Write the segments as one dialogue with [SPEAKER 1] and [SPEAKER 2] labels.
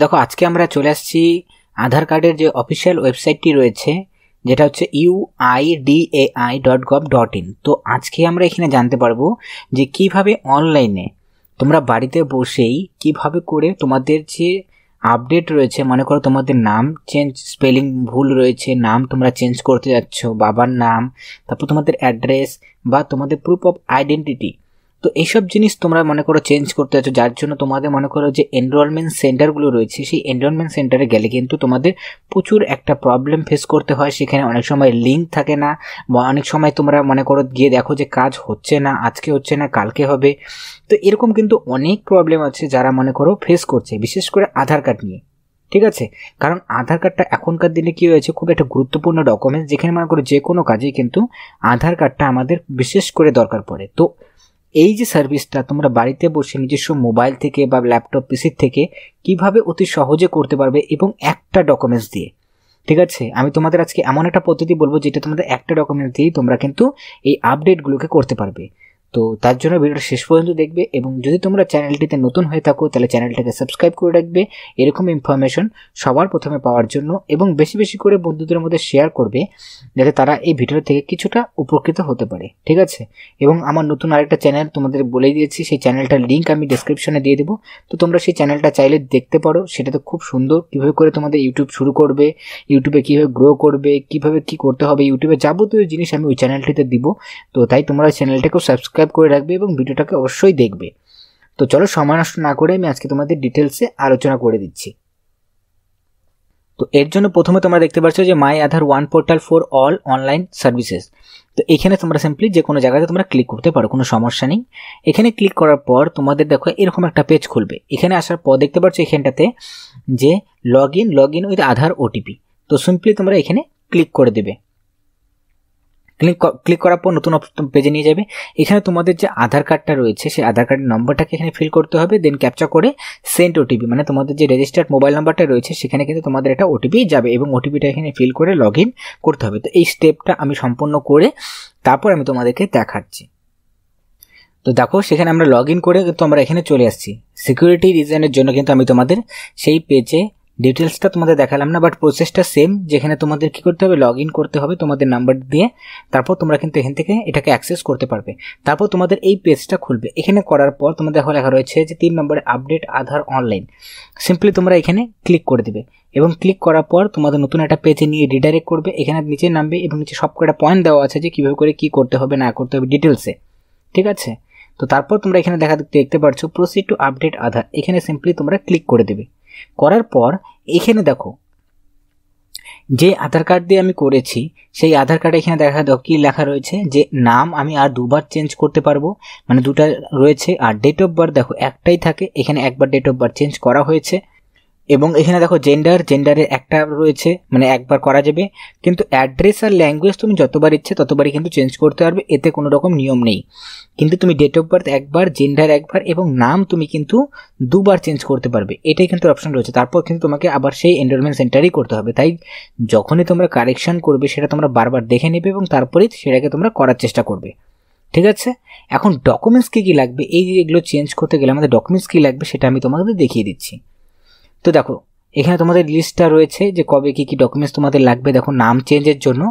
[SPEAKER 1] দেখো আজকে আমরা চলে আসছি আধার কার্ডের যে অফিসিয়াল ওয়েবসাইটটি রয়েছে যেটা হচ্ছে UIDAI dot gov dot in তো আজকে আমরা এখানে জানতে পারবো যে কিভাবে অনলাইনে তোমরা বাড়িতে বসেই কিভাবে করে তোমাদের যে আপডেট রয়েছে মনে করো তোমাদের নাম চেঞ্জ স্পেলিং ভুল রয়েছে নাম তোমরা চেঞ্জ করতে যাচ্ছ বাবার নাম তারপর তোমাদের অ্যাড্রেস বা তোমাদের প্রুফ অফ আইডেন্টিটি তো এইসব জিনিস তোমরা মনে করো চেঞ্জ করতে যাচ্ছ যার জন্য তোমাদের মনে করো যে এনরোলমেন্ট সেন্টারগুলো রয়েছে সেই এনরোলমেন্ট সেন্টারে গেলে কিন্তু তোমাদের প্রচুর একটা প্রবলেম ফেস করতে হয় সেখানে অনেক সময় লিঙ্ক থাকে না বা অনেক সময় তোমরা মনে করো গিয়ে দেখো যে কাজ হচ্ছে না আজকে হচ্ছে না কালকে হবে তো এরকম কিন্তু অনেক প্রবলেম আছে যারা মনে করো ফেস করছে বিশেষ করে আধার কার্ড নিয়ে ঠিক আছে কারণ আধার কার্ডটা এখনকার দিনে কী হয়েছে খুব একটা গুরুত্বপূর্ণ ডকুমেন্টস যেখানে মনে করো যে কোনো কাজেই কিন্তু আধার কার্ডটা আমাদের বিশেষ করে দরকার পড়ে তো এই যে সার্ভিসটা তোমরা বাড়িতে বসে নিজস্ব মোবাইল থেকে বা ল্যাপটপ পিসির থেকে কিভাবে অতি সহজে করতে পারবে এবং একটা ডকুমেন্টস দিয়ে ঠিক আছে আমি তোমাদের আজকে এমন একটা পদ্ধতি বলবো যেটা তোমাদের একটা ডকুমেন্টস দিয়েই তোমরা কিন্তু এই আপডেটগুলোকে করতে পারবে তো তার জন্য ভিডিওটা শেষ পর্যন্ত দেখবে এবং যদি তোমরা চ্যানেলটিতে নতুন হয়ে থাকো তাহলে চ্যানেলটাকে সাবস্ক্রাইব করে রাখবে এরকম ইনফরমেশন সবার প্রথমে পাওয়ার জন্য এবং বেশি বেশি করে বন্ধুদের মধ্যে শেয়ার করবে যাতে তারা এই ভিডিও থেকে কিছুটা উপকৃত হতে পারে ঠিক আছে এবং আমার নতুন আরেকটা চ্যানেল তোমাদের বলে দিয়েছি সেই চ্যানেলটার লিঙ্ক আমি ডিসক্রিপশনে দিয়ে দেবো তো তোমরা সেই চ্যানেলটা চাইলে দেখতে পারো সেটা তো খুব সুন্দর কীভাবে করে তোমাদের ইউটিউব শুরু করবে ইউটিউবে কীভাবে গ্রো করবে কীভাবে কী করতে হবে ইউটিউবে যাবতীয় জিনিস আমি ওই চ্যানেলটিতে দিব তো তাই তোমরা চ্যানেলটাকেও সাবস্ক্রাইব সাবস্ক্রাইব করে রাখবে এবং ভিডিওটাকে অবশ্যই দেখবে তো চলো সময় নষ্ট না করে আমি আজকে তোমাদের ডিটেলসে আলোচনা করে দিচ্ছি তো এর জন্য প্রথমে তোমরা দেখতে পাচ্ছ যে my Aadhaar one portal for all online services তো এখানে তোমরা সিম্পলি যে কোনো জায়গাতে তোমরা ক্লিক করতে পারো কোনো সমস্যা নেই এখানে ক্লিক করার পর তোমাদের দেখো এরকম একটা পেজ খুলবে এখানে আসার পর দেখতে পাচ্ছ এখানটাতে যে log in log in with Aadhaar OTP তো সিম্পলি তোমরা এখানে ক্লিক করে দেবে ক্লিক ক্লিক করার পর নতুন পেজে নিয়ে যাবে এখানে তোমাদের যে আধার কার্ডটা রয়েছে সেই আধার কার্ডের নম্বরটাকে এখানে ফিল করতে হবে দেন ক্যাপচার করে সেন্ট ওটিপি মানে তোমাদের যে রেজিস্টার্ড মোবাইল নাম্বারটা রয়েছে সেখানে কিন্তু তোমাদের একটা ওটিপি যাবে এবং ওটিপিটা এখানে ফিল করে লগ করতে হবে তো এই স্টেপটা আমি সম্পূর্ণ করে তারপর আমি তোমাদেরকে দেখাচ্ছি তো দেখো সেখানে আমরা লগ করে কিন্তু আমরা এখানে চলে আসছি সিকিউরিটি রিজনের জন্য কিন্তু আমি তোমাদের সেই পেজে ডিটেলসটা তোমাদের দেখালাম না বাট প্রসেসটা সেম যেখানে তোমাদের কি করতে হবে লগ করতে হবে তোমাদের নাম্বার দিয়ে তারপর তোমরা কিন্তু এখান থেকে এটাকে অ্যাক্সেস করতে পারবে তারপর তোমাদের এই পেজটা খুলবে এখানে করার পর তোমাদের এখন লেখা রয়েছে যে তিন নম্বরে আপডেট আধার অনলাইন সিম্পলি তোমরা এখানে ক্লিক করে দিবে এবং ক্লিক করার পর তোমাদের নতুন একটা পেজে নিয়ে রিডাইরেক্ট করবে এখানে নিচে নামবে এবং নিচে সব কটা পয়েন্ট দেওয়া আছে যে কীভাবে করে কী করতে হবে না করতে হবে ডিটেলসে ঠিক আছে তো তারপর তোমরা এখানে দেখা দেখতে পাচ্ছ প্রসিড টু আপডেট আধার এখানে সিম্পলি তোমরা ক্লিক করে দেবে করার পর এখানে দেখো যে আধার কার্ড দিয়ে আমি করেছি সেই আধার কার্ডে এখানে দেখা দাও কী লেখা রয়েছে যে নাম আমি আর দুবার চেঞ্জ করতে পারবো মানে দুটা রয়েছে আর ডেট অফ বার্থ দেখো একটাই থাকে এখানে একবার ডেট অফ বার্থ চেঞ্জ করা হয়েছে এবং এখানে দেখো জেন্ডার জেন্ডারের একটা রয়েছে মানে একবার করা যাবে কিন্তু অ্যাড্রেস আর ল্যাঙ্গুয়েজ তুমি যতবার ইচ্ছে ততবারই কিন্তু চেঞ্জ করতে পারবে এতে কোনো রকম নিয়ম নেই কিন্তু তুমি ডেট অফ বার্থ একবার জেন্ডার একবার এবং নাম তুমি কিন্তু দুবার চেঞ্জ করতে পারবে এটাই কিন্তু অপশন রয়েছে তারপর কিন্তু তোমাকে আবার সেই এনরোলমেন্ট সেন্টারেই করতে হবে তাই যখনই তোমরা কারেকশন করবে সেটা তোমরা বারবার দেখে নেবে এবং তারপরেই সেটাকে তোমরা করার চেষ্টা করবে ঠিক আছে এখন ডকুমেন্টস কী কী লাগবে এই যে এগুলো চেঞ্জ করতে গেলে আমাদের ডকুমেন্টস কী লাগবে সেটা আমি তোমাদের দেখিয়ে দিচ্ছি তো দেখো এখানে তোমাদের লিস্টটা রয়েছে যে কবে কী কী ডকুমেন্টস তোমাদের লাগবে দেখো নাম চেঞ্জের জন্য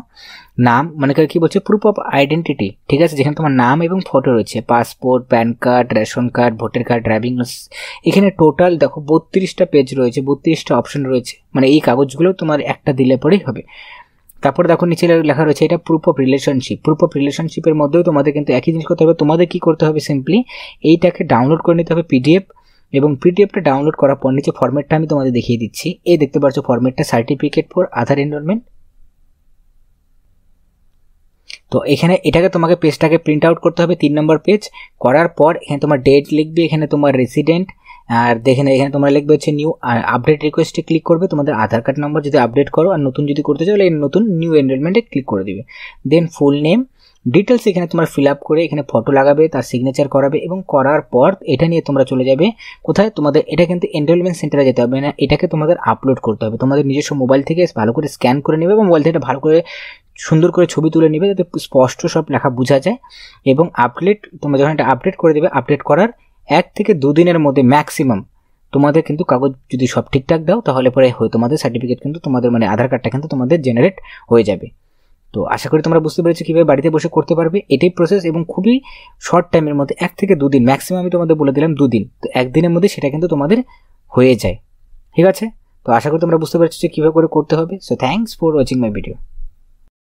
[SPEAKER 1] নাম মানে কি বলছে প্রুফ অফ আইডেন্টিটি ঠিক আছে যেখানে তোমার নাম এবং ফটো রয়েছে passport PAN card ration card voter card driving এখানে টোটাল দেখো বত্রিশটা পেজ রয়েছে বত্রিশটা অপশন রয়েছে মানে এই কাগজগুলো তোমার একটা দিলে পরেই হবে তারপর দেখো নিচে লেখা রয়েছে এটা proof of relationship proof of রিলেশনশিপের মধ্যেও তোমাদের কিন্তু একই জিনিস করতে হবে তোমাদের কী করতে হবে সিম্পলি এইটাকে ডাউনলোড করে নিতে হবে পিডিএফ এবং পিডিএফটা ডাউনলোড করার পর নিচে ফর্মেটটা আমি তোমাদের দেখিয়ে দিচ্ছি এই দেখতে পাচ্ছ ফর্মেটটা সার্টিফিকেট ফর আধার এনরোলমেন্ট তো এখানে এটাকে তোমাকে পেজটাকে প্রিন্ট আউট করতে হবে তিন নম্বর পেজ করার পর এখানে তোমার ডেট লিখবে এখানে তোমার রেসিডেন্ট আর দেখেন এখানে তোমরা লিখবে হচ্ছে নিউ আপডেট রিকোয়েস্টে ক্লিক করবে তোমাদের আধার কার্ড নম্বর যদি আপডেট করো আর নতুন যদি করতে চাও নতুন নিউ এনরোলমেন্টে ক্লিক করে দিবে দেন ফুল নেম ডিটেলস এখানে তোমার ফিল আপ করে এখানে ফটো লাগাবে তার সিগনেচার করাবে এবং করার পর এটা নিয়ে তোমরা চলে যাবে কোথায় তোমাদের এটা কিন্তু এনরোলমেন্ট সেন্টারে যেতে হবে না মানে এটাকে তোমাদের আপলোড করতে হবে তোমাদের নিজস্ব মোবাইল থেকে ভালো করে স্ক্যান করে নেবে এবং মোবাইল থেকে ভালো করে সুন্দর করে ছবি তুলে নেবে যাতে স্পষ্ট সব লেখা বোঝা যায় এবং আপডেট তোমরা যখন এটা আপডেট করে দেবে আপডেট করার এক থেকে দুদিনের মধ্যে ম্যাক্সিমাম তোমাদের কিন্তু কাগজ যদি সব ঠিকঠাক দাও তাহলে পরে হয় তোমাদের সার্টিফিকেট কিন্তু তোমাদের মানে আধার কার্ডটা কিন্তু তোমাদের জেনারেট হয়ে যাবে তো আশা করি তোমরা বুঝতে পেরেছো কীভাবে বাড়িতে বসে করতে পারবে এটাই প্রসেস এবং খুবই শর্ট টাইমের মধ্যে এক থেকে দুদিন ম্যাক্সিমাম আমি তোমাদের বলে দিলাম দুদিন তো একদিনের মধ্যে সেটা কিন্তু তোমাদের হয়ে যায় ঠিক আছে তো আশা করি তোমরা বুঝতে পেরেছো যে কীভাবে করে করতে হবে so thanks for watching my video